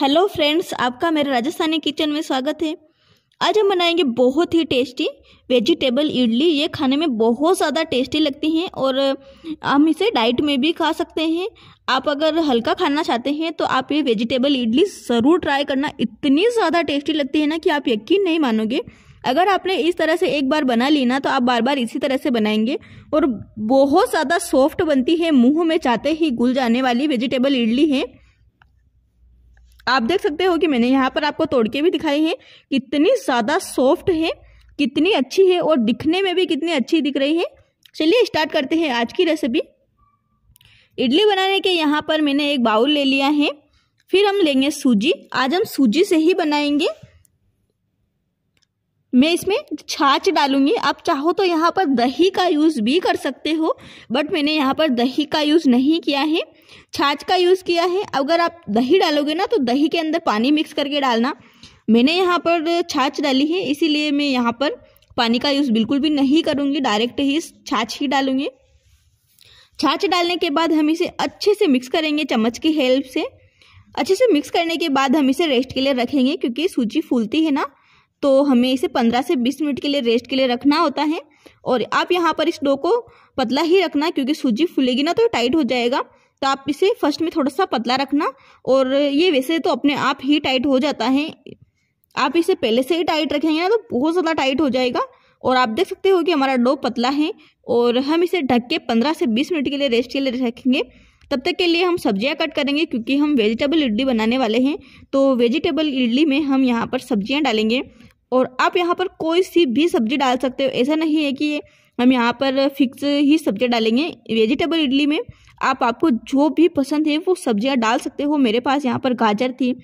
hello friends आपका मेरे Rajasthani kitchen में स्वागत है आज हम बनाएंगे बहुत ही टेस्टी वेजिटेबल इडली ये खाने में बहुत ज़्यादा टेस्टी लगती हैं और हम इसे डाइट में भी खा सकते हैं आप अगर हल्का खाना चाहते हैं तो आप ये वेजिटेबल इडली ज़रूर ट्राई करना इतनी ज़्यादा टेस्टी लगती है ना कि आप यकीन नहीं मानोगे अगर आपने इस तरह से एक बार बना ली ना तो आप बार बार इसी तरह से बनाएंगे और बहुत ज़्यादा सॉफ्ट बनती है मुँह में चाहते ही घुल जाने वाली वेजिटेबल इडली है आप देख सकते हो कि मैंने यहाँ पर आपको तोड़ के भी दिखाई है कितनी ज़्यादा सॉफ्ट है कितनी अच्छी है और दिखने में भी कितनी अच्छी दिख रही है चलिए स्टार्ट करते हैं आज की रेसिपी इडली बनाने के यहाँ पर मैंने एक बाउल ले लिया है फिर हम लेंगे सूजी आज हम सूजी से ही बनाएंगे मैं इसमें छाछ डालूंगी आप चाहो तो यहाँ पर दही का यूज़ भी कर सकते हो बट मैंने यहाँ पर दही का यूज़ नहीं किया है छाछ का यूज़ किया है अगर आप दही डालोगे ना तो दही के अंदर पानी मिक्स करके डालना मैंने यहाँ पर छाछ डाली है इसीलिए मैं यहाँ पर पानी का यूज़ बिल्कुल भी नहीं करूँगी डायरेक्ट ही छाछ ही डालूँगी छाछ डालने के बाद हम इसे अच्छे से मिक्स करेंगे चम्मच की हेल्प से अच्छे से मिक्स करने के बाद हम इसे रेस्ट के लिए रखेंगे क्योंकि सूजी फूलती है ना तो हमें इसे पंद्रह से बीस मिनट के लिए रेस्ट के लिए रखना होता है और आप यहाँ पर इस डो को पतला ही रखना क्योंकि सूजी फूलेगी ना तो टाइट हो जाएगा तो आप इसे फर्स्ट में थोड़ा सा पतला रखना और ये वैसे तो अपने आप ही टाइट हो जाता है आप इसे पहले से ही टाइट रखेंगे ना तो बहुत ज़्यादा टाइट हो जाएगा और आप देख सकते हो कि हमारा डो पतला है और हम इसे ढक के पंद्रह से बीस मिनट के लिए रेस्ट के लिए रखेंगे तब तक के लिए हम सब्जियां कट करेंगे क्योंकि हम वेजिटेबल इडली बनाने वाले हैं तो वेजिटेबल इडली में हम यहाँ पर सब्जियां डालेंगे और आप यहाँ पर कोई सी भी सब्जी डाल सकते हो ऐसा नहीं है कि हम यहाँ पर फिक्स ही सब्जी डालेंगे वेजिटेबल इडली में आप आपको जो भी पसंद है वो सब्जियाँ डाल सकते हो मेरे पास यहाँ पर गाजर थी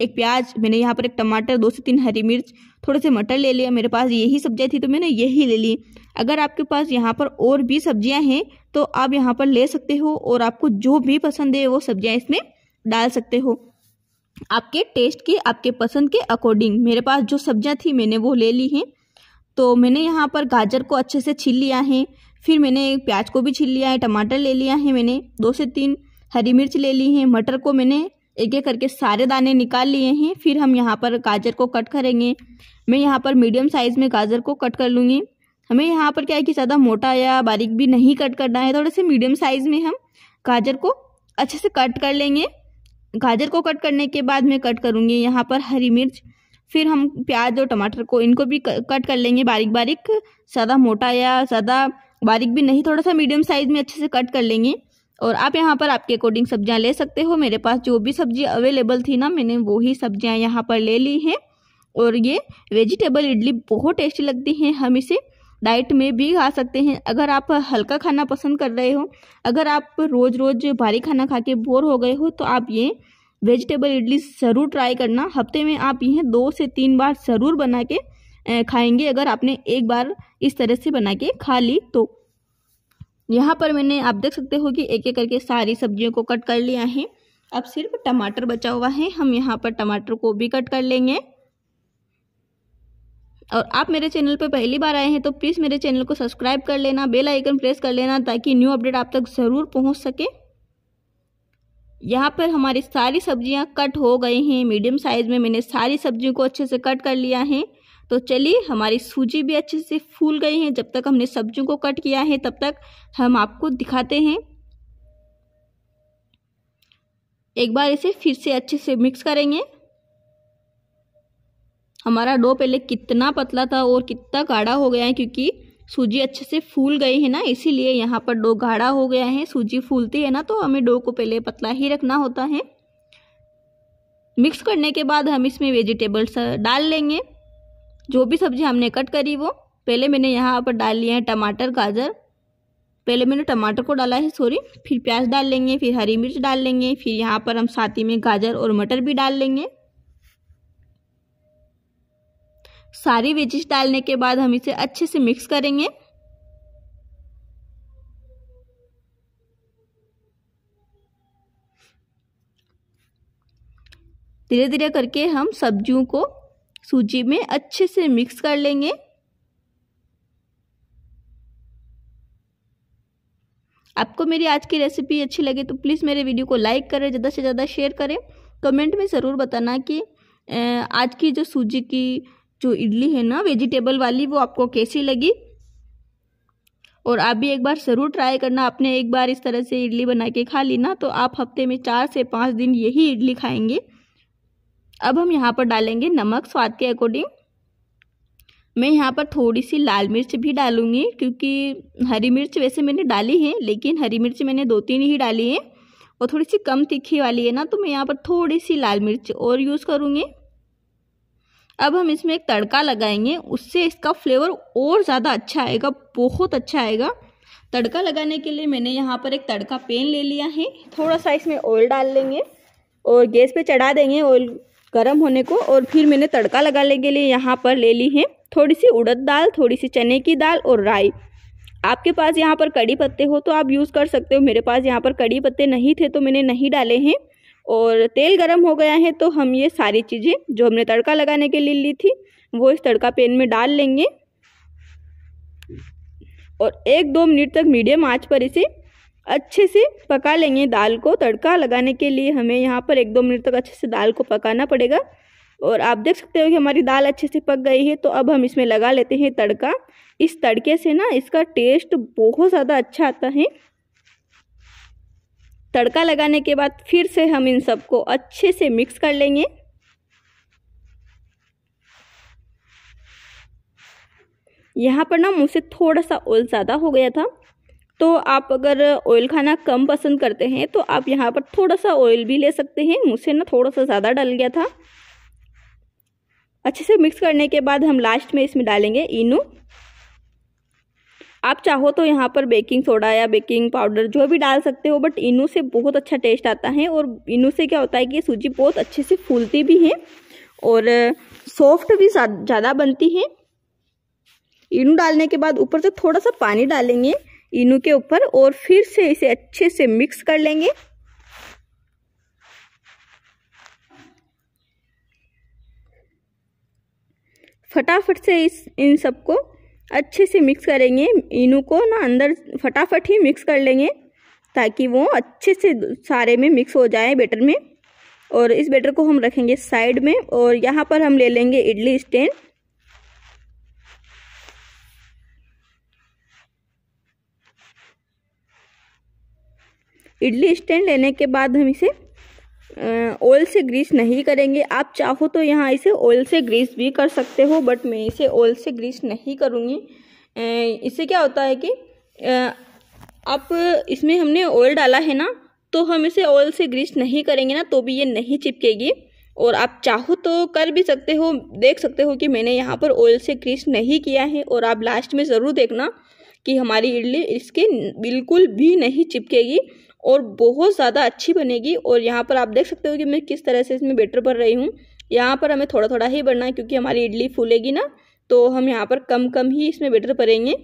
एक प्याज मैंने यहाँ पर एक टमाटर दो से तीन हरी मिर्च थोड़े से मटर ले लिया मेरे पास यही सब्जियाँ थी तो मैंने यही ले ली अगर आपके पास यहाँ पर और भी सब्जियाँ हैं तो आप यहाँ पर ले सकते हो और आपको जो भी पसंद है वो सब्जियाँ इसमें डाल सकते हो आपके टेस्ट के आपके पसंद के अकॉर्डिंग मेरे पास जो सब्जियां थी मैंने वो ले ली हैं तो मैंने यहाँ पर गाजर को अच्छे से छील लिया है फिर मैंने प्याज को भी छील लिया है टमाटर ले लिया है मैंने दो से तीन हरी मिर्च ले ली है मटर को मैंने एक एक करके सारे दाने निकाल लिए हैं फिर हम यहाँ पर गाजर को कट करेंगे मैं यहाँ पर मीडियम साइज़ में गाजर को कट कर लूँगी हमें यहाँ पर क्या है कि ज़्यादा मोटा या बारीक भी नहीं कट करना है थोड़े से मीडियम साइज़ में हम गाजर को अच्छे से कट कर लेंगे गाजर को कट करने के बाद मैं कट करूँगी यहाँ पर हरी मिर्च फिर हम प्याज और टमाटर को इनको भी कट कर लेंगे बारीक बारीक ज़्यादा मोटा या ज़्यादा बारीक भी नहीं थोड़ा सा मीडियम साइज़ में अच्छे से कट कर लेंगे और आप यहाँ पर आपके अकॉर्डिंग सब्जियाँ ले सकते हो मेरे पास जो भी सब्जी अवेलेबल थी ना मैंने वो ही सब्जियाँ यहाँ पर ले ली हैं और ये वेजिटेबल इडली बहुत टेस्टी लगती हैं हम इसे डाइट में भी खा सकते हैं अगर आप हल्का खाना पसंद कर रहे हो अगर आप रोज़ रोज़ भारी खाना खा के बोर हो गए हो तो आप ये वेजिटेबल इडली ज़रूर ट्राई करना हफ्ते में आप यह दो से तीन बार ज़रूर बना के खाएंगे अगर आपने एक बार इस तरह से बना के खा ली तो यहाँ पर मैंने आप देख सकते हो कि एक एक करके सारी सब्जियों को कट कर लिया है अब सिर्फ टमाटर बचा हुआ है हम यहाँ पर टमाटर को भी कट कर लेंगे और आप मेरे चैनल पर पहली बार आए हैं तो प्लीज़ मेरे चैनल को सब्सक्राइब कर लेना बेल आइकन प्रेस कर लेना ताकि न्यू अपडेट आप तक ज़रूर पहुंच सके यहाँ पर हमारी सारी सब्जियाँ कट हो गई हैं मीडियम साइज़ में मैंने सारी सब्जियों को अच्छे से कट कर लिया है तो चलिए हमारी सूजी भी अच्छे से फूल गई है जब तक हमने सब्जियों को कट किया है तब तक हम आपको दिखाते हैं एक बार इसे फिर से अच्छे से मिक्स करेंगे हमारा डो पहले कितना पतला था और कितना गाढ़ा हो गया है क्योंकि सूजी अच्छे से फूल गई है ना इसीलिए यहाँ पर डो गाढ़ा हो गया है सूजी फूलती है ना तो हमें डो को पहले पतला ही रखना होता है मिक्स करने के बाद हम इसमें वेजिटेबल्स डाल लेंगे जो भी सब्जी हमने कट करी वो पहले मैंने यहाँ पर डाल लिया है टमाटर गाजर पहले मैंने टमाटर को डाला है सॉरी फिर प्याज डाल लेंगे फिर हरी मिर्च डाल लेंगे फिर यहाँ पर हम साथ ही में गाजर और मटर भी डाल लेंगे सारी वेजिस डालने के बाद हम इसे अच्छे से मिक्स करेंगे धीरे धीरे करके हम सब्जियों को सूजी में अच्छे से मिक्स कर लेंगे आपको मेरी आज की रेसिपी अच्छी लगे तो प्लीज़ मेरे वीडियो को लाइक करें ज़्यादा से ज़्यादा शेयर करें कमेंट में ज़रूर बताना कि आज की जो सूजी की जो इडली है ना वेजिटेबल वाली वो आपको कैसी लगी और आप भी एक बार ज़रूर ट्राई करना आपने एक बार इस तरह से इडली बना के खा ली ना तो आप हफ्ते में चार से पाँच दिन यही इडली खाएंगे अब हम यहाँ पर डालेंगे नमक स्वाद के अकॉर्डिंग मैं यहाँ पर थोड़ी सी लाल मिर्च भी डालूँगी क्योंकि हरी मिर्च वैसे मैंने डाली है लेकिन हरी मिर्च मैंने दो तीन ही डाली है और थोड़ी सी कम तीखी वाली है ना तो मैं यहाँ पर थोड़ी सी लाल मिर्च और यूज़ करूँगी अब हम इसमें एक तड़का लगाएंगे उससे इसका फ्लेवर और ज़्यादा अच्छा आएगा बहुत अच्छा आएगा तड़का लगाने के लिए मैंने यहाँ पर एक तड़का पेन ले लिया है थोड़ा सा इसमें ऑयल डाल लेंगे और गैस पे चढ़ा देंगे ऑयल गर्म होने को और फिर मैंने तड़का लगाने के लिए यहाँ पर ले ली है थोड़ी सी उड़द दाल थोड़ी सी चने की दाल और राई आपके पास यहाँ पर कड़ी पत्ते हो तो आप यूज़ कर सकते हो मेरे पास यहाँ पर कड़ी पत्ते नहीं थे तो मैंने नहीं डाले हैं और तेल गर्म हो गया है तो हम ये सारी चीज़ें जो हमने तड़का लगाने के लिए ली थी वो इस तड़का पेन में डाल लेंगे और एक दो मिनट तक मीडियम आँच पर इसे अच्छे से पका लेंगे दाल को तड़का लगाने के लिए हमें यहाँ पर एक दो मिनट तक अच्छे से दाल को पकाना पड़ेगा और आप देख सकते हो कि हमारी दाल अच्छे से पक गई है तो अब हम इसमें लगा लेते हैं तड़का इस तड़के से ना इसका टेस्ट बहुत ज़्यादा अच्छा आता है तड़का लगाने के बाद फिर से हम इन सबको अच्छे से मिक्स कर लेंगे यहाँ पर ना मुझसे थोड़ा सा ऑयल ज़्यादा हो गया था तो आप अगर ऑयल खाना कम पसंद करते हैं तो आप यहाँ पर थोड़ा सा ऑयल भी ले सकते हैं मुझसे ना थोड़ा सा ज़्यादा डल गया था अच्छे से मिक्स करने के बाद हम लास्ट में इसमें डालेंगे इनू आप चाहो तो यहाँ पर बेकिंग सोडा या बेकिंग पाउडर जो भी डाल सकते हो बट इनू से बहुत अच्छा टेस्ट आता है और इनू से क्या होता है कि सूजी बहुत अच्छे से फूलती भी है और सॉफ्ट भी ज़्यादा बनती है इनू डालने के बाद ऊपर से थोड़ा सा पानी डालेंगे इनू के ऊपर और फिर से इसे अच्छे से मिक्स कर लेंगे फटाफट से इस इन सबको अच्छे से मिक्स करेंगे इनू को ना अंदर फटाफट ही मिक्स कर लेंगे ताकि वो अच्छे से सारे में मिक्स हो जाए बेटर में और इस बेटर को हम रखेंगे साइड में और यहाँ पर हम ले लेंगे इडली स्टैंड इडली स्टैंड लेने के बाद हम इसे ऑयल से ग्रीस नहीं करेंगे आप चाहो तो यहाँ इसे ऑयल से ग्रीस भी कर सकते हो बट मैं इसे ऑयल से ग्रीस नहीं करूँगी इससे क्या होता है कि आप इसमें हमने ऑयल डाला है ना तो हम इसे ऑयल से ग्रीस नहीं करेंगे ना तो भी ये नहीं चिपकेगी और आप चाहो तो कर भी सकते हो देख सकते हो कि मैंने यहाँ पर ऑयल से ग्रीस नहीं किया है और आप लास्ट में ज़रूर देखना कि हमारी इडली इसके बिल्कुल भी नहीं चिपकेगी और बहुत ज़्यादा अच्छी बनेगी और यहाँ पर आप देख सकते हो कि मैं किस तरह से इसमें बेटर भर रही हूँ यहाँ पर हमें थोड़ा थोड़ा ही भरना है क्योंकि हमारी इडली फूलेगी ना तो हम यहाँ पर कम कम ही इसमें बेटर भरेंगे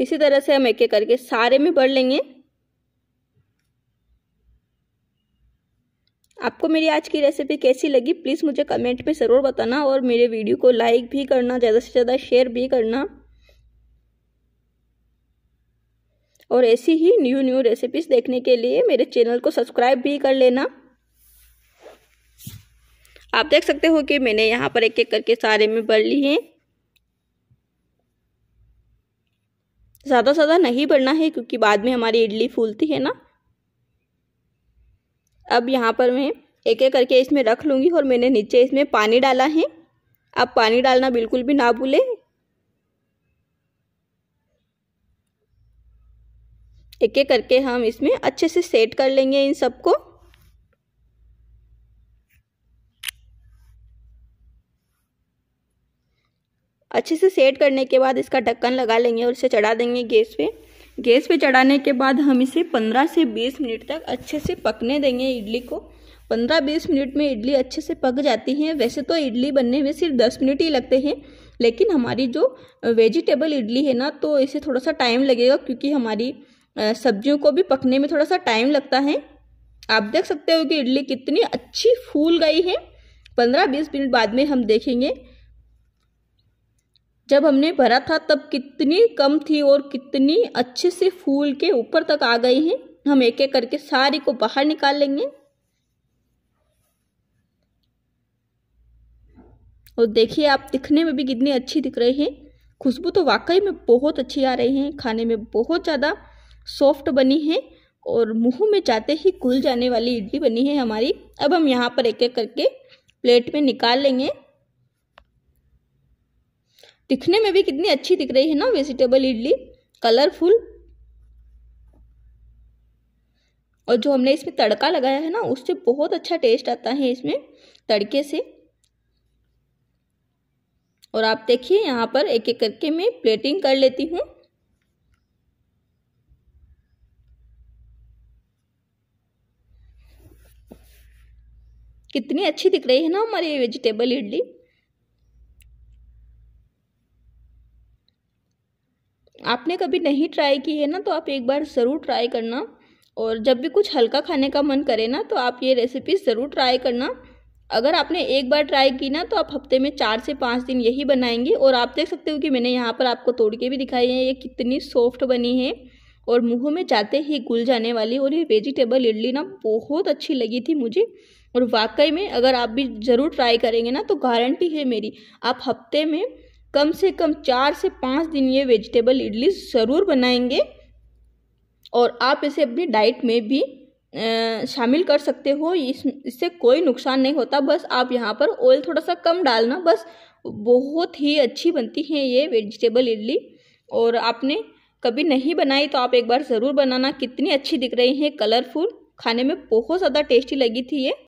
इसी तरह से हम एक एक करके सारे में भर लेंगे आपको मेरी आज की रेसिपी कैसी लगी प्लीज़ मुझे कमेंट में ज़रूर बताना और मेरे वीडियो को लाइक भी करना ज़्यादा से ज़्यादा शेयर भी करना और ऐसी ही न्यू न्यू रेसिपीज़ देखने के लिए मेरे चैनल को सब्सक्राइब भी कर लेना आप देख सकते हो कि मैंने यहाँ पर एक एक करके सारे में भर ली हैं ज़्यादा ज़्यादा नहीं भरना है क्योंकि बाद में हमारी इडली फूलती है ना अब यहाँ पर मैं एक एक करके इसमें रख लूँगी और मैंने नीचे इसमें पानी डाला है अब पानी डालना बिल्कुल भी ना भूलें एक एक करके हम इसमें अच्छे से सेट कर लेंगे इन सबको अच्छे से सेट करने के बाद इसका ढक्कन लगा लेंगे और इसे चढ़ा देंगे गैस पे गैस पे चढ़ाने के बाद हम इसे 15 से 20 मिनट तक अच्छे से पकने देंगे इडली को 15-20 मिनट में इडली अच्छे से पक जाती है वैसे तो इडली बनने में सिर्फ 10 मिनट ही लगते हैं लेकिन हमारी जो वेजिटेबल इडली है ना तो इसे थोड़ा सा टाइम लगेगा क्योंकि हमारी सब्जियों को भी पकने में थोड़ा सा टाइम लगता है आप देख सकते हो कि इडली कितनी अच्छी फूल गई है पंद्रह बीस मिनट बाद में हम देखेंगे जब हमने भरा था तब कितनी कम थी और कितनी अच्छे से फूल के ऊपर तक आ गई है हम एक एक करके सारी को बाहर निकाल लेंगे और देखिए आप दिखने में भी कितनी अच्छी दिख रही है खुशबू तो वाकई में बहुत अच्छी आ रही है खाने में बहुत ज़्यादा सॉफ्ट बनी है और मुंह में जाते ही खुल जाने वाली इडली बनी है हमारी अब हम यहाँ पर एक एक करके प्लेट में निकाल लेंगे दिखने में भी कितनी अच्छी दिख रही है ना वेजिटेबल इडली कलरफुल और जो हमने इसमें तड़का लगाया है ना उससे बहुत अच्छा टेस्ट आता है इसमें तड़के से और आप देखिए यहाँ पर एक एक करके मैं प्लेटिंग कर लेती हूँ कितनी अच्छी दिख रही है ना हमारी वेजिटेबल इडली आपने कभी नहीं ट्राई की है ना तो आप एक बार ज़रूर ट्राई करना और जब भी कुछ हल्का खाने का मन करे ना तो आप ये रेसिपी ज़रूर ट्राई करना अगर आपने एक बार ट्राई की ना तो आप हफ्ते में चार से पाँच दिन यही बनाएंगे और आप देख सकते हो कि मैंने यहाँ पर आपको तोड़ के भी दिखाई है ये कितनी सॉफ्ट बनी है और मुँह में जाते ही घुल जाने वाली और ये वेजिटेबल इडली ना बहुत अच्छी लगी थी मुझे और वाकई में अगर आप भी ज़रूर ट्राई करेंगे ना तो गारंटी है मेरी आप हफ्ते में कम से कम चार से पाँच दिन ये वेजिटेबल इडली ज़रूर बनाएंगे और आप इसे अपनी डाइट में भी शामिल कर सकते हो इस इससे कोई नुकसान नहीं होता बस आप यहाँ पर ऑयल थोड़ा सा कम डालना बस बहुत ही अच्छी बनती है ये वेजिटेबल इडली और आपने कभी नहीं बनाई तो आप एक बार ज़रूर बनाना कितनी अच्छी दिख रही है कलरफुल खाने में बहुत ज़्यादा टेस्टी लगी थी ये